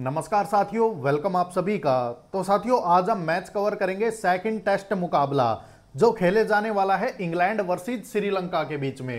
नमस्कार साथियों वेलकम आप सभी का तो साथियों आज हम मैच कवर करेंगे सेकंड टेस्ट मुकाबला जो खेले जाने वाला है इंग्लैंड वर्सेज श्रीलंका के बीच में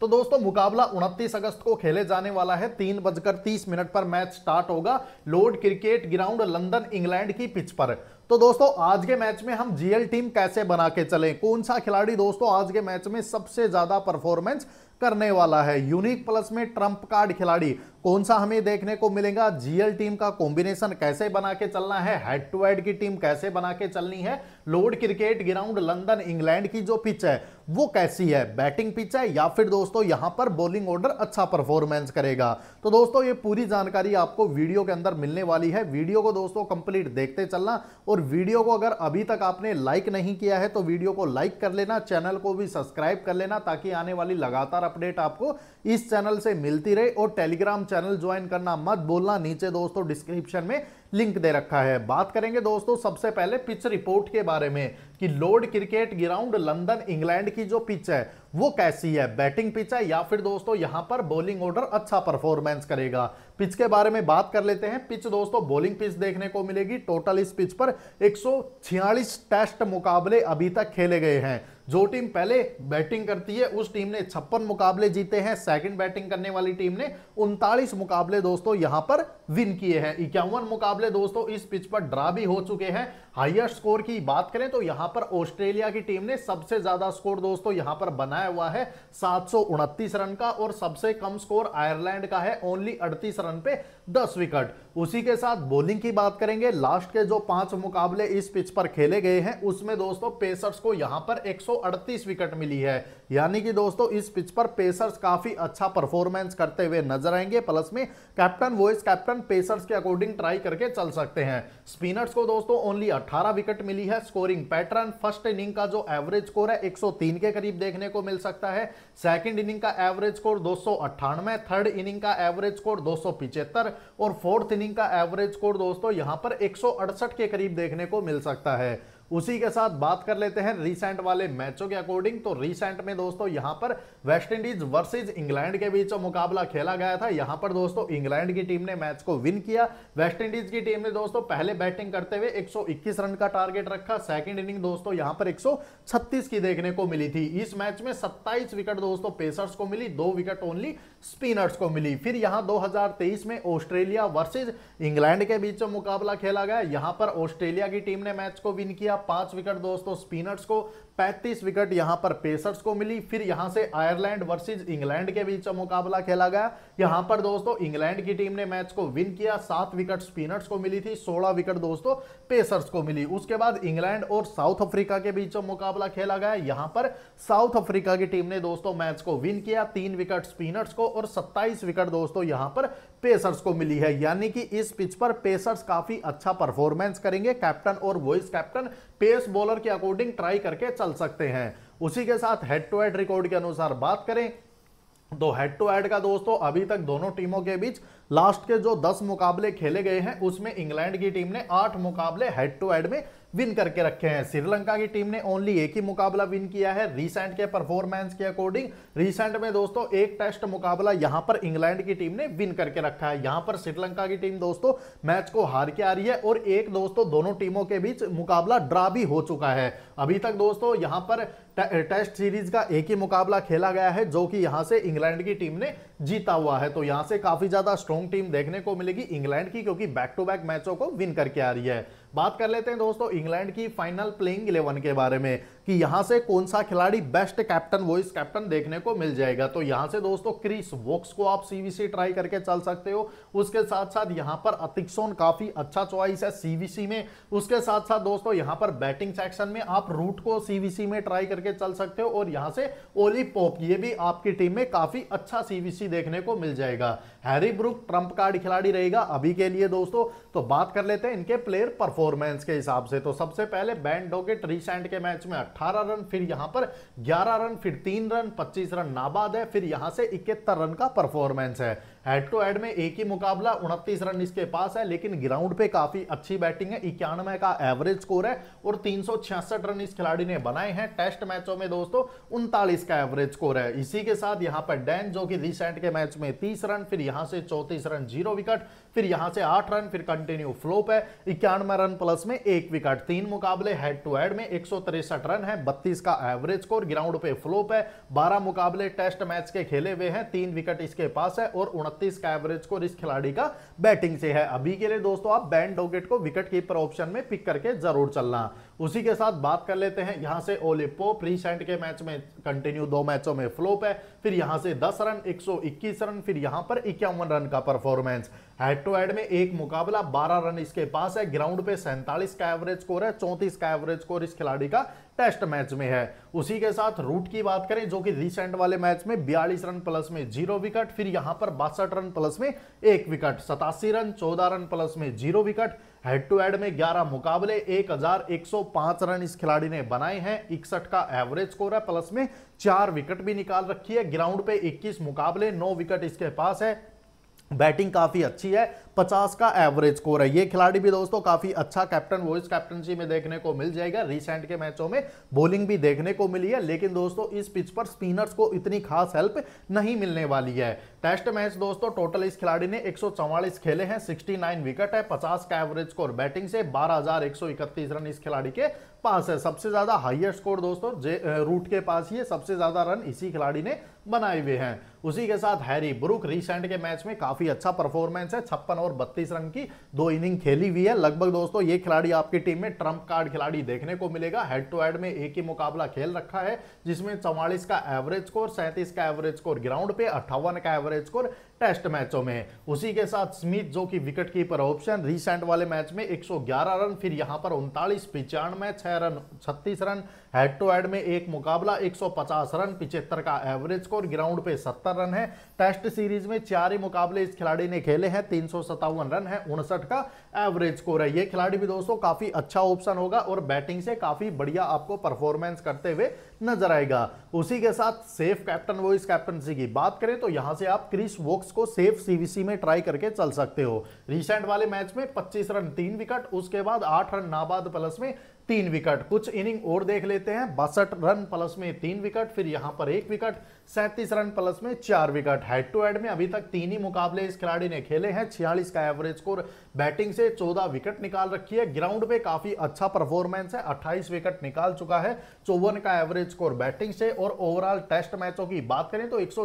तो दोस्तों मुकाबला 29 अगस्त को खेले जाने वाला है तीन बजकर तीस मिनट पर मैच स्टार्ट होगा Lord's cricket ground London England की पिच पर तो दोस्तों आज के मैच में हम जीएल टीम कैसे बना के चले कौन सा खिलाड़ी दोस्तों आज के मैच में सबसे ज्यादा परफॉर्मेंस करने वाला है यूनिक प्लस में ट्रंप कार्ड खिलाड़ी कौन सा हमें देखने को मिलेगा जीएल टीम का कॉम्बिनेशन कैसे बना के चलना है हेड टू हेड की टीम कैसे बना के चलनी है Lord's cricket ground London England की जो पिच है वो कैसी है बैटिंग पिच है या फिर दोस्तों यहां पर बॉलिंग ऑर्डर अच्छा परफॉर्मेंस करेगा तो दोस्तों ये पूरी जानकारी आपको वीडियो के अंदर मिलने वाली है वीडियो को दोस्तों कंप्लीट देखते चलना और वीडियो को अगर अभी तक आपने लाइक नहीं किया है तो वीडियो को लाइक कर लेना चैनल को भी सब्सक्राइब कर लेना ताकि आने वाली लगातार अपडेट आपको इस चैनल से मिलती रहे और टेलीग्राम चैनल ज्वाइन करना मत बोलना नीचे दोस्तों डिस्क्रिप्शन में लिंक दे रखा है बात करेंगे दोस्तों सबसे पहले पिच रिपोर्ट के बारे में कि Lord's cricket ground London England की जो पिच है वो कैसी है बैटिंग पिच है या फिर दोस्तों यहां पर बॉलिंग ऑर्डर अच्छा परफॉर्मेंस करेगा पिच के बारे में बात कर लेते हैं पिच दोस्तों बॉलिंग पिच देखने को मिलेगी टोटल इस पिच पर एक टेस्ट मुकाबले अभी तक खेले गए हैं जो टीम पहले बैटिंग करती है उस टीम ने छप्पन मुकाबले जीते हैं सेकंड बैटिंग करने वाली टीम ने उनतालीस मुकाबले दोस्तों यहां पर विन किए हैं इक्यावन मुकाबले दोस्तों इस पिच पर ड्रा भी हो चुके हैं हाइएस्ट स्कोर की बात करें तो यहां पर ऑस्ट्रेलिया की टीम ने सबसे ज्यादा स्कोर दोस्तों यहां पर बनाया हुआ है सात रन का और सबसे कम स्कोर आयरलैंड का है ओनली अड़तीस रन पे दस विकेट उसी के साथ बॉलिंग की बात करेंगे लास्ट के जो पांच मुकाबले इस पिच पर खेले गए हैं उसमें दोस्तों पेसर्स को यहां पर 138 विकेट मिली है यानी कि दोस्तों इस पिच पर पेसर्स काफी अच्छा परफॉर्मेंस करते हुए नजर आएंगे प्लस में कैप्टन वॉइस कैप्टन पेसर्स के अकॉर्डिंग ट्राई करके चल सकते हैं स्पिनर्स को दोस्तों ओनली अट्ठारह विकेट मिली है स्कोरिंग पैटर्न फर्स्ट इनिंग का जो एवरेज स्कोर है एक के करीब देखने को मिल सकता है सेकेंड इनिंग का एवरेज स्कोर दो थर्ड इनिंग का एवरेज स्कोर दो और फोर्थ इनिंग का एवरेज स्कोर दोस्तों यहां पर एक के करीब देखने को मिल सकता है उसी के साथ बात कर लेते हैं रिसेंट वाले मैचों के अकॉर्डिंग तो रिसेंट में दोस्तों यहां पर वेस्टइंडीज वर्सेज इंग्लैंड के बीच मुकाबला खेला गया था यहां पर दोस्तों इंग्लैंड की टीम ने मैच को विन किया वेस्ट इंडीज की टीम ने दोस्तों पहले बैटिंग करते हुए 121 रन का टारगेट रखा सेकेंड इनिंग दोस्तों यहां पर एक की देखने को मिली थी इस मैच में सत्ताईस विकेट दोस्तों पेसर्स को मिली दो विकेट ओनली स्पिनर्स को मिली फिर यहां दो में ऑस्ट्रेलिया वर्सेज इंग्लैंड के बीच मुकाबला खेला गया यहां पर ऑस्ट्रेलिया की टीम ने मैच को विन किया पांच विकेट दोस्तों स्पिनर्स को 35 विकेट यहां पर पेसर्स को मिली फिर यहां से आयरलैंड वर्सेस इंग्लैंड के बीच मुकाबला खेला गया यहां पर दोस्तों इंग्लैंड की टीम ने मैच को विन किया सात विकेट स्पिनर्स को मिली थी सोलह विकेट दोस्तों पेसर्स को मिली उसके बाद इंग्लैंड और साउथ अफ्रीका के बीच मुकाबला खेला गया यहां पर साउथ अफ्रीका की टीम ने दोस्तों मैच को विन किया तीन विकेट स्पिनर्स को और सत्ताईस विकेट दोस्तों यहां पर पेसर्स को मिली है यानी कि इस पिच पर पेसर्स काफी अच्छा परफॉर्मेंस करेंगे कैप्टन और वॉइस कैप्टन पेस बॉलर के अकॉर्डिंग ट्राई करके चल सकते हैं उसी के साथ हेड टू हेड रिकॉर्ड के अनुसार बात करें तो हेड टू हेड का दोस्तों अभी तक दोनों टीमों के बीच लास्ट के जो 10 मुकाबले खेले गए हैं उसमें इंग्लैंड की टीम ने 8 मुकाबले हेड टू हेड में विन करके रखे हैं श्रीलंका की टीम ने ओनली एक ही मुकाबला विन किया है रिसेंट के परफॉर्मेंस के अकॉर्डिंग रिसेंट में दोस्तों एक टेस्ट मुकाबला यहां पर इंग्लैंड की टीम ने विन करके रखा है यहां पर श्रीलंका की टीम दोस्तों मैच को हार के आ रही है और एक दोस्तों दोनों टीमों के बीच मुकाबला ड्रा भी हो चुका है अभी तक दोस्तों यहां पर टेस्ट सीरीज का एक ही मुकाबला खेला गया है जो कि यहां से इंग्लैंड की टीम ने जीता हुआ है तो यहां से काफी ज्यादा स्ट्रॉन्ग टीम देखने को मिलेगी इंग्लैंड की क्योंकि बैक टू बैक मैचों को विन करके आ रही है बात कर लेते हैं दोस्तों इंग्लैंड की फाइनल प्लेइंग इलेवन के बारे में कि यहां से कौन सा खिलाड़ी बेस्ट कैप्टन वॉइस कैप्टन देखने को मिल जाएगा तो यहां से दोस्तों क्रिस वॉक्स को आप सीवीसी ट्राई करके चल सकते हो उसके साथ साथ यहां पर अतिक्सोन काफी अच्छा चॉइस है सीवीसी में उसके साथ साथ दोस्तों यहां पर बैटिंग सेक्शन में आप रूट को सीवीसी में ट्राई करके चल सकते हो और यहां से ओली पोप ये भी आपकी टीम में काफी अच्छा सीवीसी देखने को मिल जाएगा हैरी ब्रुक ट्रंप कार्ड खिलाड़ी रहेगा अभी के लिए दोस्तों तो बात कर लेते हैं इनके प्लेयर परफॉर्मेंस के हिसाब से तो सबसे पहले बैंड डॉकेट रिसेंट के मैच में अट्ठा 18 रन फिर यहां पर 11 रन फिर 3 रन 25 रन नाबाद है फिर यहां से इकहत्तर रन का परफॉर्मेंस है हेड टू हेड में एक ही मुकाबला उनतीस रन इसके पास है लेकिन ग्राउंड पे काफी अच्छी बैटिंग है इक्यानवे का एवरेज स्कोर है और तीन रन इस खिलाड़ी ने बनाए हैं टेस्ट मैचों में दोस्तों उनतालीस का एवरेज स्कोर है इसी के साथ यहां पर डैन जो कि रिसेंट के मैच में तीस रन फिर यहां से चौतीस रन जीरो विकेट फिर यहां से आठ रन फिर कंटिन्यू फ्लोप है इक्यानवे रन प्लस में एक विकेट तीन मुकाबले हेड टू हेड में एक रन रन है बत्तीस का एवरेज स्कोर ग्राउंड पे फ्लोप है बारह मुकाबले टेस्ट मैच के खेले हुए हैं तीन विकेट इसके पास है और उनतीस का एवरेज स्कोर इस खिलाड़ी का बैटिंग से है अभी के लिए दोस्तों आप बैन डोगेट को विकेट कीपर ऑप्शन में पिक करके जरूर चलना उसी के साथ बात कर लेते हैं यहां से ओलिपो प्रीसेंट के मैच में कंटिन्यू दो मैचों में फ्लोप है फिर यहां से 10 रन 121 रन फिर यहां पर इक्यावन रन का परफॉर्मेंस हेड टू हेड में एक मुकाबला 12 रन इसके पास है ग्राउंड पे सैंतालीस का एवरेज स्कोर है चौंतीस का एवरेज स्कोर इस खिलाड़ी का टेस्ट मैच में है उसी के साथ रूट की बात करें जो कि रिसेंट वाले मैच में बयालीस रन प्लस में जीरो विकेट फिर यहां पर बासठ रन प्लस में एक विकेट सतासी रन चौदह रन प्लस में zero wicket head to head में 11 मुकाबले 1105 रन इस खिलाड़ी ने बनाए हैं इकसठ का एवरेज स्कोर है प्लस में चार विकेट भी निकाल रखी है ग्राउंड पे 21 मुकाबले 9 विकेट इसके पास है बैटिंग काफी अच्छी है पचास का एवरेज स्कोर है ये खिलाड़ी भी दोस्तों काफी अच्छा कैप्टन वॉइस कैप्टनशी में देखने को मिल जाएगा रिसेंट के मैचों में बॉलिंग भी देखने को मिली है लेकिन दोस्तों इस पिच पर स्पिनर्स को इतनी खास हेल्प नहीं मिलने वाली है टेस्ट मैच दोस्तों टोटल इस खिलाड़ी ने एक खेले हैं सिक्सटी विकेट है पचास का एवरेज स्कोर बैटिंग से बारह रन इस खिलाड़ी के पास है सबसे ज्यादा हाइएस्ट स्कोर दोस्तों रूट के पास ही है सबसे ज्यादा रन इसी खिलाड़ी ने बनाए हुए हैं उसी के साथ हैरी ब्रुक रिसेंट के मैच में काफी अच्छा परफॉर्मेंस है छप्पन ओवर बत्तीस रन की दो इनिंग खेली हुई है लगभग दोस्तों ये खिलाड़ी आपकी टीम में ट्रंप कार्ड खिलाड़ी देखने को मिलेगा हेड टू हेड में एक ही मुकाबला खेल रखा है जिसमें चौवालीस का एवरेज स्कोर सैंतीस का एवरेज स्कोर ग्राउंड पे अट्ठावन का एवरेज स्कोर टेस्ट मैचों में उसी के साथ स्मिथ जो कि विकेट कीपर ऑप्शन रिसेंट वाले मैच में 111 रन फिर यहां पर उनतालीस पिचानवे छह रन छत्तीस रन हेड टू हेड में एक मुकाबला 150 रन पिछहत्तर का एवरेज स्कोर ग्राउंड पे 70 रन है टेस्ट सीरीज में चार ही मुकाबले इस खिलाड़ी ने खेले हैं तीन रन है उनसठ का एवरेज स्कोर है ये खिलाड़ी भी दोस्तों काफी अच्छा ऑप्शन होगा और बैटिंग से काफी बढ़िया आपको परफॉर्मेंस करते हुए नजर आएगा उसी के साथ सेफ कैप्टन वॉइस कैप्टनसी की बात करें तो यहां से आप क्रिस वोक्स को सेफ सीवीसी में ट्राई करके चल सकते हो रिसेंट वाले मैच में 25 रन तीन विकेट उसके बाद आठ रन नाबाद प्लस में तीन विकेट कुछ इनिंग और देख लेते हैं बासठ रन प्लस में तीन विकेट फिर यहां पर एक विकेट सैंतीस रन प्लस में चार विकेट हेड टू हेड में अभी तक तीन ही मुकाबले इस खिलाड़ी ने खेले हैं छियालीस का एवरेज स्कोर बैटिंग से चौदह विकेट निकाल रखी है ग्राउंड पे काफी अच्छा परफॉर्मेंस है अट्ठाईस विकेट निकाल चुका है चौवन का एवरेज स्कोर बैटिंग से और ओवरऑल टेस्ट मैचों की बात करें तो एक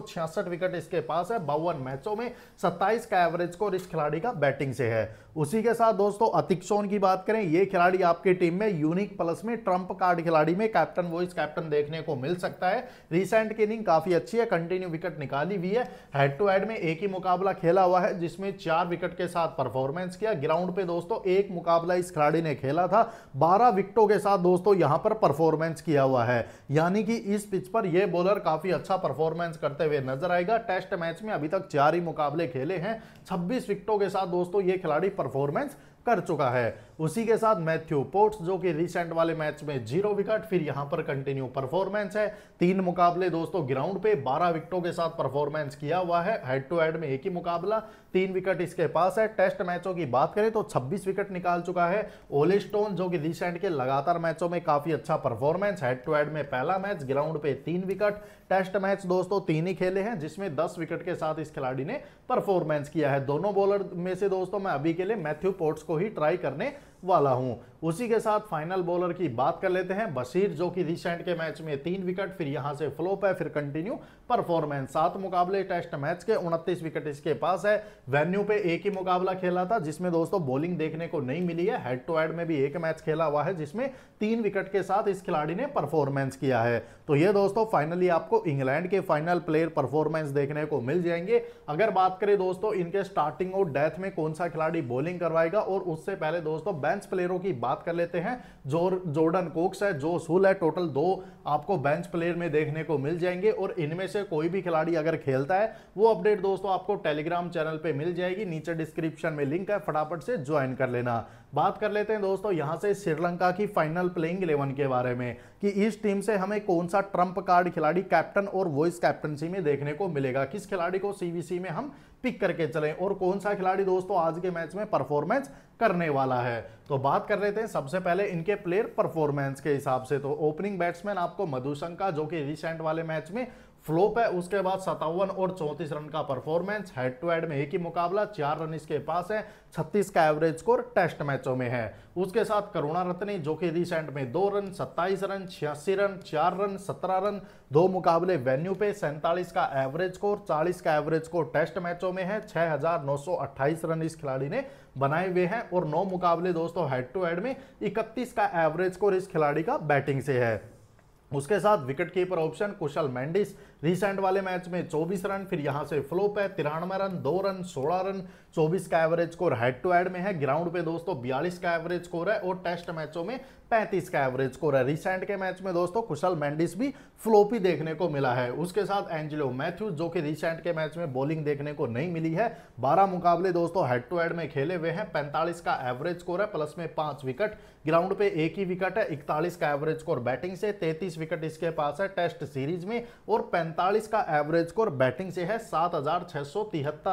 विकेट इसके पास है बावन मैचों में सत्ताईस का एवरेज स्कोर इस खिलाड़ी का बैटिंग से है उसी के साथ दोस्तों अतिक सोन की बात करें ये खिलाड़ी आपकी टीम में यूनिक प्लस में ट्रंप कार्ड खिलाड़ी में कैप्टन वॉइस कैप्टन देखने को मिल सकता है रिसेंट की इनिंग काफी अच्छी है कंटिन्यू विकेट निकाली हुई है हेड टू हेड में एक ही मुकाबला खेला हुआ है जिसमें चार विकेट के साथ परफॉर्मेंस किया ग्राउंड पे दोस्तों एक मुकाबला इस खिलाड़ी ने खेला था बारह विकेटों के साथ दोस्तों यहां पर परफॉर्मेंस किया हुआ है यानी कि इस पिच पर यह बॉलर काफी अच्छा परफॉर्मेंस करते हुए नजर आएगा टेस्ट मैच में अभी तक चार ही मुकाबले खेले हैं छब्बीस विकेटों के साथ दोस्तों ये खिलाड़ी परफॉर्मेंस कर चुका है उसी के साथ मैथ्यू पोर्ट्स जो कि रिसेंट वाले मैच में जीरो विकेट फिर यहां पर कंटिन्यू परफॉर्मेंस है तीन मुकाबले दोस्तों ग्राउंड पे 12 विकेटों के साथ परफॉर्मेंस किया हुआ है हेड टू हेड में एक ही मुकाबला तीन विकेट इसके पास है टेस्ट मैचों की बात करें तो 26 विकेट निकाल चुका है ओले जो कि रिसेंट के लगातार मैचों में काफी अच्छा परफॉर्मेंस हेड टू हेड में पहला मैच ग्राउंड पे तीन विकेट टेस्ट मैच दोस्तों तीन ही खेले हैं जिसमें दस विकेट के साथ इस खिलाड़ी ने परफॉर्मेंस किया है दोनों बॉलर में से दोस्तों मैं अभी के लिए मैथ्यू पोर्ट्स को ही ट्राई करने वाला हूं उसी के साथ फाइनल बॉलर की बात कर लेते हैं बशीर जो कि रिसेंट के मैच में तीन विकेट फिर यहां से फ्लोप है फिर कंटिन्यू परफॉर्मेंस सात मुकाबले टेस्ट मैच के उनतीस विकेट इसके पास है वेन्यू पे एक ही मुकाबला खेला था जिसमें दोस्तों बॉलिंग देखने को नहीं मिली है हेड टू हेड में भी एक मैच खेला हुआ है जिसमें तीन विकेट के साथ इस खिलाड़ी ने परफॉर्मेंस किया है तो ये दोस्तों फाइनली आपको इंग्लैंड के फाइनल प्लेयर परफॉर्मेंस देखने को मिल जाएंगे अगर बात करें दोस्तों इनके स्टार्टिंग और डेथ में कौन सा खिलाड़ी बॉलिंग करवाएगा और उससे पहले दोस्तों बेंच प्लेयरों की बात कर लेते हैं जो जोर्डन कोक्स है जो सूल है टोटल दो आपको बेंच प्लेयर में देखने को मिल जाएंगे और इनमें से कोई भी खिलाड़ी अगर खेलता है वो अपडेट दोस्तों आपको टेलीग्राम चैनल पर मिल जाएगी नीचे डिस्क्रिप्शन में लिंक है फटाफट से ज्वाइन कर लेना बात कर लेते हैं दोस्तों यहां से श्रीलंका की फाइनल प्लेइंग इलेवन के बारे में कि इस टीम से हमें कौन सा ट्रंप कार्ड खिलाड़ी कैप्टन और वॉइस कैप्टनसी में देखने को मिलेगा किस खिलाड़ी को सीवीसी में हम पिक करके चलें और कौन सा खिलाड़ी दोस्तों आज के मैच में परफॉर्मेंस करने वाला है तो बात कर लेते हैं सबसे पहले इनके प्लेयर परफॉर्मेंस के हिसाब से तो ओपनिंग बैट्समैन आपको मधुशंका जो कि रिसेंट वाले मैच में फ्लोप है उसके बाद सतावन और चौंतीस रन का परफॉर्मेंस हेड टू हेड में एक ही मुकाबला चार रन इसके पास है छत्तीस का एवरेज स्कोर टेस्ट मैचों में है उसके साथ करुणा रत्नी जो कि रिसेंट में दो रन सत्ताईस रन छियासी रन चार रन सत्रह रन दो मुकाबले वेन्यू पे सैंतालीस का एवरेज स्कोर चालीस का एवरेज स्कोर टेस्ट मैचों में है छह हजार नौ सौ अट्ठाईस रन इस खिलाड़ी ने बनाए हुए हैं और नौ मुकाबले दोस्तों हेड टू हेड में इकतीस का एवरेज स्कोर इस खिलाड़ी का बैटिंग से है उसके साथ wicket keeper option Kushal Mendis recent वाले मैच में 24 रन फिर यहां से फ्लोप है तिरानवे रन दो रन 16 रन 24 का average score head to head में है ग्राउंड पे दोस्तों 42 का एवरेज स्कोर है और टेस्ट मैचों में पैंतीस का एवरेज स्कोर है रिसेंट के मैच में दोस्तों कुशल मैंडिस भी फ्लोपी देखने को मिला है उसके साथ एंजिलो मैथ्यूज जो कि रिसेंट के मैच में बॉलिंग देखने को नहीं मिली है बारह मुकाबले दोस्तों हेड टू हेड में खेले हुए हैं पैंतालीस का एवरेज स्कोर है प्लस में पांच विकेट ग्राउंड पे एक ही विकेट है इकतालीस का एवरेज स्कोर बैटिंग से तैतीस विकेट इसके पास है टेस्ट सीरीज में और पैंतालीस का एवरेज स्कोर बैटिंग से है सात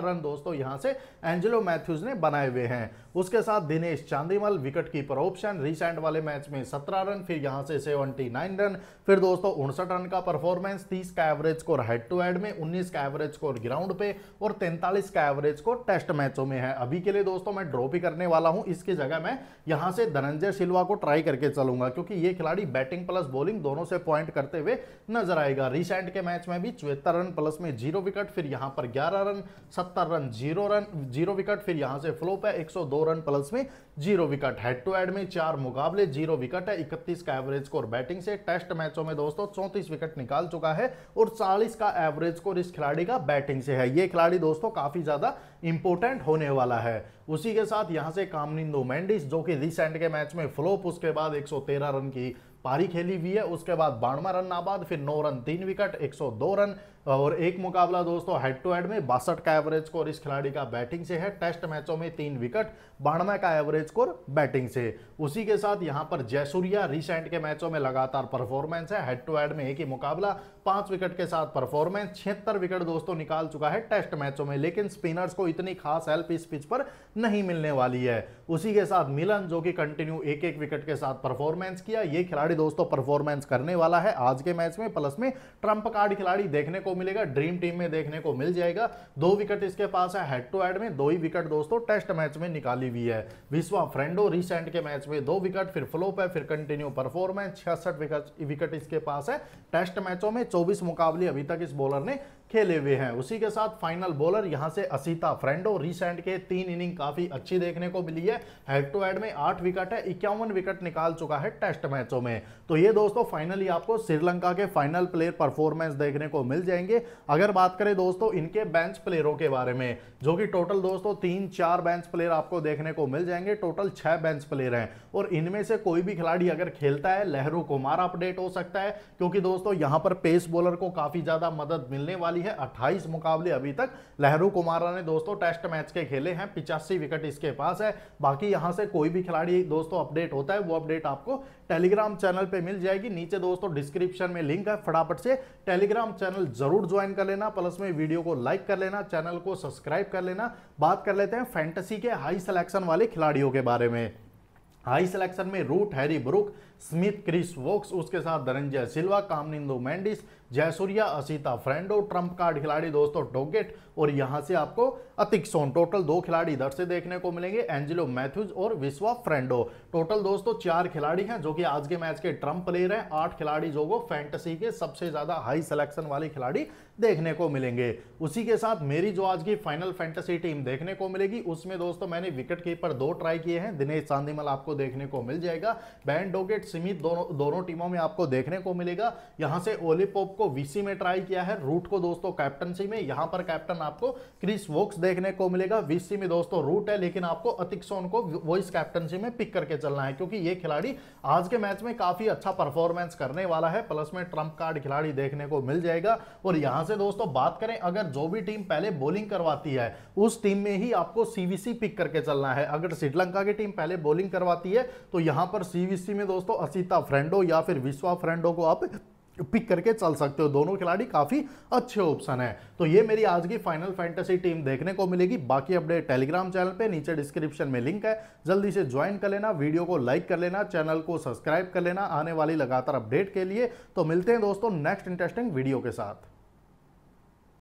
रन दोस्तों यहां से एंजिलो मैथ्यूज ने बनाए हुए हैं उसके साथ Dinesh Chandimal wicket keeper option recent वाले मैच मैच में 17 रन फिर यहां से 79 रन फिर दोस्तों उनसठ रन का परफॉर्मेंस 30 का average score head to head में 19 का एवरेज स्कोर ग्राउंड पे और 43 का एवरेज स्कोर टेस्ट मैचों में है अभी के लिए दोस्तों मैं ड्रॉप ही करने वाला हूं इसकी जगह मैं यहां से धनंजय सिल्वा को ट्राई करके चलूंगा क्योंकि ये खिलाड़ी बैटिंग प्लस बॉलिंग दोनों से पॉइंट करते हुए नजर आएगा रिसेंट के मैच में भी चौहत्तर रन प्लस में जीरो विकेट फिर यहां पर ग्यारह रन सत्तर run zero run zero wicket फिर यहां से फ्लोप है 102 रन प्लस में zero wicket head to head में चार मुकाबले जीरो जीरो विकेट है इकतीस का एवरेज स्कोर बैटिंग से टेस्ट मैचों में दोस्तों चौंतीस विकेट निकाल चुका है और चालीस का एवरेज स्कोर इस खिलाड़ी का बैटिंग से है ये खिलाड़ी दोस्तों काफी ज्यादा इंपोर्टेंट होने वाला है उसी के साथ यहां से कामनिंदो मैंडिस जो कि रिसेंट के मैच में फ्लोप उसके बाद 113 रन की पारी खेली हुई है उसके बाद बानवा रन नाबाद फिर 9 रन तीन विकेट 102 रन और एक मुकाबला दोस्तों हेड टू हेड में बासठ का एवरेज स्कोर इस खिलाड़ी का बैटिंग से है टेस्ट मैचों में तीन विकेट बानवे का एवरेज स्कोर बैटिंग से उसी के साथ यहां पर जयसूर्या रिसेंट के मैचों में लगातार परफॉर्मेंस है हेड टू हेड में एक ही मुकाबला पांच विकेट के साथ परफॉर्मेंस छिहत्तर विकेट दोस्तों निकाल चुका है टेस्ट मैचों में लेकिन स्पिनर्स को इतनी खास हेल्प इस पिच पर नहीं मिलने वाली है उसी के साथ मिलन जो कि कंटिन्यू एक एक विकेट के साथ परफॉर्मेंस किया ये खिलाड़ी दोस्तों परफॉर्मेंस करने वाला है आज के मैच में प्लस में ट्रंप कार्ड खिलाड़ी देखने को को मिलेगा ड्रीम टीम में देखने को मिल जाएगा दो विकेट इसके पास है हेड टू हेड में दो ही विकेट दोस्तों टेस्ट मैच में निकाली हुई है विश्वा फ्रेंडो रिसेंट के मैच में दो विकेट फिर फ्लोप है फिर कंटिन्यू परफॉर्मेंस छियासठ विकेट इसके पास है टेस्ट मैचों में चौबीस मुकाबले अभी तक इस बॉलर ने खेले हुए हैं उसी के साथ फाइनल बॉलर यहां से असीता फ्रेंडो रिसेंट के तीन इनिंग काफी अच्छी देखने को मिली है हेड टू हेड में आठ विकेट है इक्यावन विकेट निकाल चुका है टेस्ट मैचों में तो ये दोस्तों फाइनली आपको श्रीलंका के फाइनल प्लेयर परफॉर्मेंस देखने को मिल जाएंगे अगर बात करें दोस्तों इनके बेंच प्लेयरों के बारे में जो कि टोटल दोस्तों तीन चार बेंच प्लेयर आपको देखने को मिल जाएंगे टोटल छह बेंच प्लेयर हैं और इनमें से कोई भी खिलाड़ी अगर खेलता है लहरू कुमार अपडेट हो सकता है क्योंकि दोस्तों यहां पर पेस बॉलर को काफी ज्यादा मदद मिलने वाली पारी है 28 मुकाबले अभी तक लहरू कुमारा ने दोस्तों टेस्ट मैच के खेले हैं पिचासी विकेट इसके पास है बाकी यहां से कोई भी खिलाड़ी दोस्तों अपडेट होता है वो अपडेट आपको टेलीग्राम चैनल पे मिल जाएगी नीचे दोस्तों डिस्क्रिप्शन में लिंक है फटाफट से टेलीग्राम चैनल जरूर ज्वाइन कर लेना प्लस में वीडियो को लाइक कर लेना चैनल को सब्सक्राइब कर लेना बात कर लेते हैं फैंटसी के हाई सिलेक्शन वाले खिलाड़ियों के बारे में हाई सिलेक्शन में Root Harry Brook Smith Chris Woakes उसके साथ धनंजय सिल्वा कामनिंदो मैंडिस जयसूर्या असीता फ्रेंड और कार्ड खिलाड़ी दोस्तों डोगेट और यहां से आपको अतिक सोन टोटल दो खिलाड़ी इधर से देखने को मिलेंगे एंजिलो मैथ्यूज और विश्वा फ्रेंडो टोटल दोस्तों चार खिलाड़ी हैं जो कि आज के मैच के ट्रंप प्लेयर हैं आठ खिलाड़ी जो को फैंटसी के सबसे ज्यादा हाई सिलेक्शन वाले खिलाड़ी देखने को मिलेंगे उसी के साथ मेरी जो आज की फाइनल फैंटसी टीम देखने को मिलेगी उसमें दोस्तों मैंने विकेट कीपर दो ट्राई किए हैं दिनेश चांदीमल आपको देखने को मिल जाएगा बैंड डोगेट सीमित दोनों दोनों टीमों में आपको देखने को मिलेगा यहां से ओलीपोप को को वीसी में ट्राई किया है रूट को दोस्तों कैप्टनसी में यहां पर कैप्टन आपको क्रिस वोक्स देखने को मिलेगा वीसी में दोस्तों रूट है लेकिन आपको अतिक्सोन को वॉइस कैप्टनसी में पिक करके चलना है क्योंकि ये खिलाड़ी आज के मैच में काफी अच्छा परफॉर्मेंस करने वाला है प्लस में ट्रंप कार्ड खिलाड़ी देखने को मिल जाएगा और यहां से दोस्तों बात करें अगर जो भी टीम पहले बॉलिंग करवाती है उस टीम में ही आपको सीवीसी पिक करके चलना है अगर श्रीलंका की टीम पहले बॉलिंग करवाती है तो यहां पर सीवीसी में दोस्तों असिता फ्रेंडो या फिर विश्वा फ्रेंडो को आप पिक करके चल सकते हो दोनों खिलाड़ी काफ़ी अच्छे ऑप्शन है तो ये मेरी आज की फाइनल फैंटेसी टीम देखने को मिलेगी बाकी अपडेट टेलीग्राम चैनल पे नीचे डिस्क्रिप्शन में लिंक है जल्दी से ज्वाइन कर लेना वीडियो को लाइक कर लेना चैनल को सब्सक्राइब कर लेना आने वाली लगातार अपडेट के लिए तो मिलते हैं दोस्तों नेक्स्ट इंटरेस्टिंग वीडियो के साथ